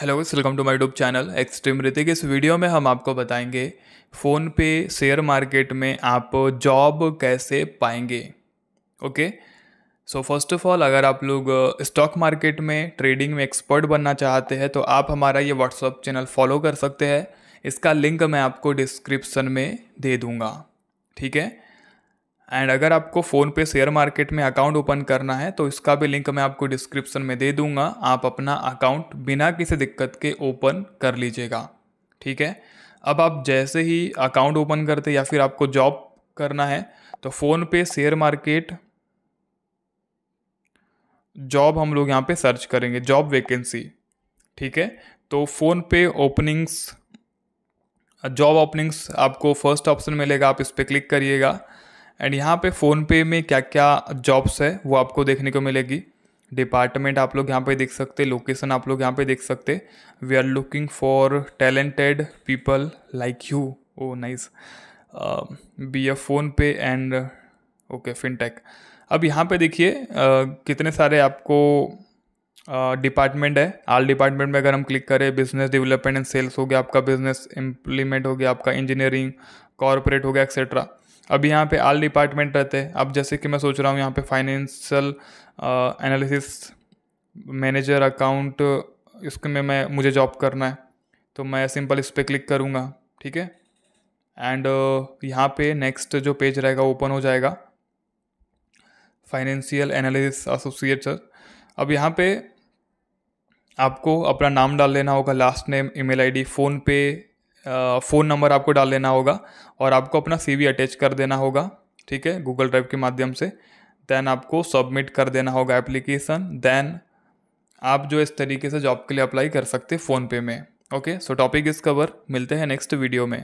hello welcome to my YouTube channel extreme Hrithik इस video में हम आपको बताएंगे फ़ोन पे शेयर मार्केट में आप जॉब कैसे पाएंगे okay so first of all अगर आप लोग स्टॉक uh, मार्केट में ट्रेडिंग में एक्सपर्ट बनना चाहते हैं तो आप हमारा ये व्हाट्सअप चैनल फॉलो कर सकते हैं इसका लिंक मैं आपको डिस्क्रिप्सन में दे दूँगा ठीक है एंड अगर आपको फ़ोन पे शेयर मार्केट में अकाउंट ओपन करना है तो इसका भी लिंक मैं आपको डिस्क्रिप्शन में दे दूंगा आप अपना अकाउंट बिना किसी दिक्कत के ओपन कर लीजिएगा ठीक है अब आप जैसे ही अकाउंट ओपन करते या फिर आपको जॉब करना है तो PhonePe share market job हम लोग यहाँ पे सर्च करेंगे जॉब वैकेंसी ठीक है तो PhonePe openings job openings आपको फर्स्ट ऑप्शन मिलेगा आप इस पर क्लिक करिएगा एंड यहाँ पे फ़ोन पे में क्या क्या जॉब्स है वो आपको देखने को मिलेगी डिपार्टमेंट आप लोग यहाँ पे देख सकते लोकेशन आप लोग यहाँ पे देख सकते we are looking for talented people like you oh nice be a PhonePe and okay fintech अब यहाँ पे देखिए uh, कितने सारे आपको डिपार्टमेंट uh, है आल डिपार्टमेंट में अगर हम क्लिक करें बिजनेस डेवलपमेंट एंड सेल्स हो गया आपका बिजनेस इम्प्लीमेंट हो गया आपका इंजीनियरिंग कॉरपोरेट हो गया एक्सेट्रा अब यहाँ पे आल डिपार्टमेंट रहते हैं अब जैसे कि मैं सोच रहा हूँ यहाँ पे फाइनेंशियल एनालिसिस मैनेजर अकाउंट इसके में मैं मुझे जॉब करना है तो मैं सिंपल इस पर क्लिक करूँगा ठीक है एंड यहाँ पे नेक्स्ट जो पेज रहेगा ओपन हो जाएगा फाइनेंशियल एनालिसिस एसोसिएट सर अब यहाँ पे आपको अपना नाम डाल लेना होगा last name email ID PhonePe phone number आपको डाल देना होगा और आपको अपना सी अटैच कर देना होगा ठीक है गूगल ड्राइव के माध्यम से देन आपको सबमिट कर देना होगा एप्लीकेशन देन आप जो इस तरीके से जॉब के लिए अप्लाई कर सकते हैं फ़ोनपे में okay so topic is cover मिलते हैं नेक्स्ट वीडियो में